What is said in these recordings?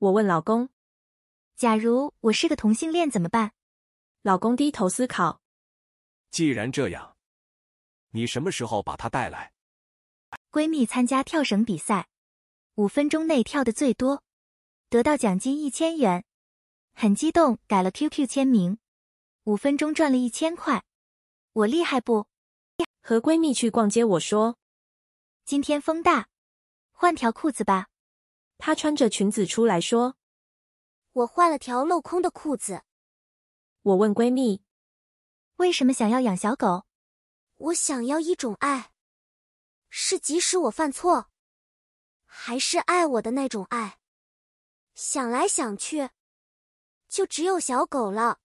我问老公：“假如我是个同性恋怎么办？”老公低头思考：“既然这样，你什么时候把他带来？”闺蜜参加跳绳比赛，五分钟内跳的最多，得到奖金一千元，很激动，改了 QQ 签名：“五分钟赚了一千块，我厉害不？”和闺蜜去逛街，我说：“今天风大，换条裤子吧。”她穿着裙子出来说：“我换了条镂空的裤子。”我问闺蜜：“为什么想要养小狗？”“我想要一种爱，是即使我犯错，还是爱我的那种爱。”想来想去，就只有小狗了。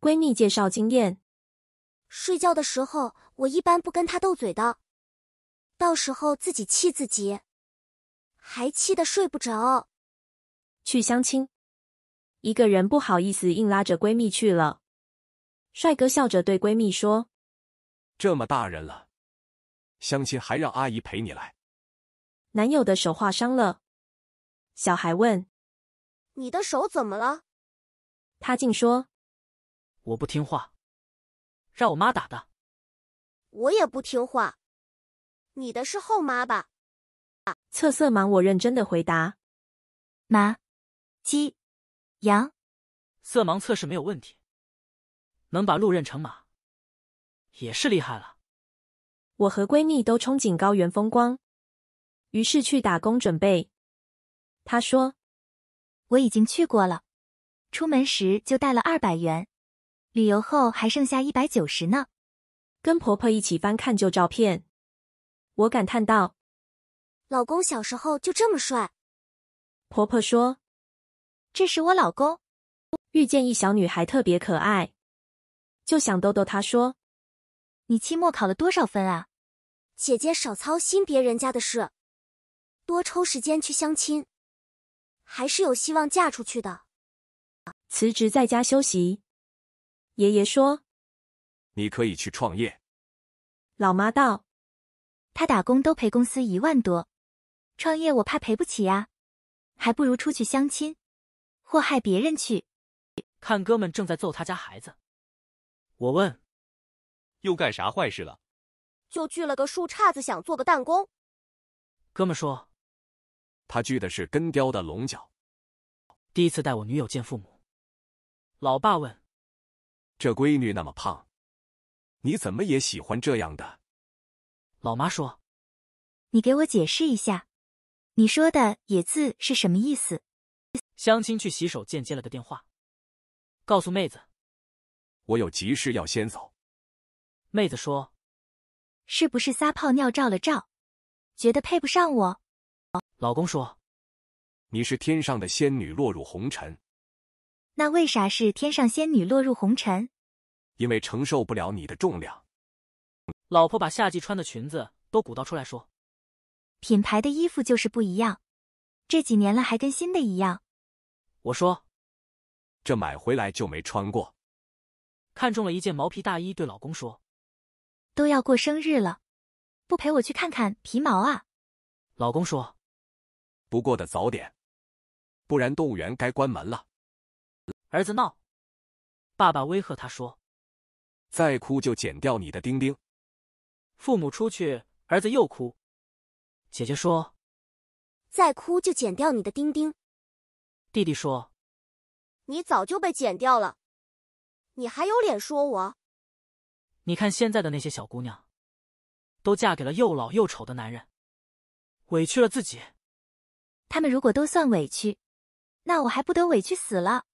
闺蜜介绍经验：“睡觉的时候，我一般不跟他斗嘴的，到时候自己气自己。”还气得睡不着，去相亲，一个人不好意思，硬拉着闺蜜去了。帅哥笑着对闺蜜说：“这么大人了，相亲还让阿姨陪你来。”男友的手划伤了，小孩问：“你的手怎么了？”他竟说：“我不听话，让我妈打的。”我也不听话，你的是后妈吧？测色盲，我认真的回答：马、鸡、羊。色盲测试没有问题，能把路认成马，也是厉害了。我和闺蜜都憧憬高原风光，于是去打工准备。她说：“我已经去过了，出门时就带了二百元，旅游后还剩下一百九十呢。”跟婆婆一起翻看旧照片，我感叹道。老公小时候就这么帅。婆婆说：“这是我老公，遇见一小女孩特别可爱，就想逗逗她，说：‘你期末考了多少分啊？’姐姐少操心别人家的事，多抽时间去相亲，还是有希望嫁出去的。”辞职在家休息。爷爷说：“你可以去创业。”老妈道：“他打工都赔公司一万多。”创业我怕赔不起呀，还不如出去相亲，祸害别人去。看哥们正在揍他家孩子，我问：又干啥坏事了？就锯了个树杈子，想做个弹弓。哥们说：他锯的是根雕的龙角。第一次带我女友见父母，老爸问：这闺女那么胖，你怎么也喜欢这样的？老妈说：你给我解释一下。你说的“野字”是什么意思？相亲去洗手间接了个电话，告诉妹子，我有急事要先走。妹子说：“是不是撒泡尿照了照，觉得配不上我？”老公说：“你是天上的仙女落入红尘。”那为啥是天上仙女落入红尘？因为承受不了你的重量。老婆把夏季穿的裙子都鼓捣出来说。品牌的衣服就是不一样，这几年了还跟新的一样。我说，这买回来就没穿过。看中了一件毛皮大衣，对老公说：“都要过生日了，不陪我去看看皮毛啊？”老公说：“不过得早点，不然动物园该关门了。”儿子闹，爸爸威吓他说：“再哭就剪掉你的丁丁。”父母出去，儿子又哭。姐姐说：“再哭就剪掉你的丁丁。”弟弟说：“你早就被剪掉了，你还有脸说我？你看现在的那些小姑娘，都嫁给了又老又丑的男人，委屈了自己。他们如果都算委屈，那我还不得委屈死了？”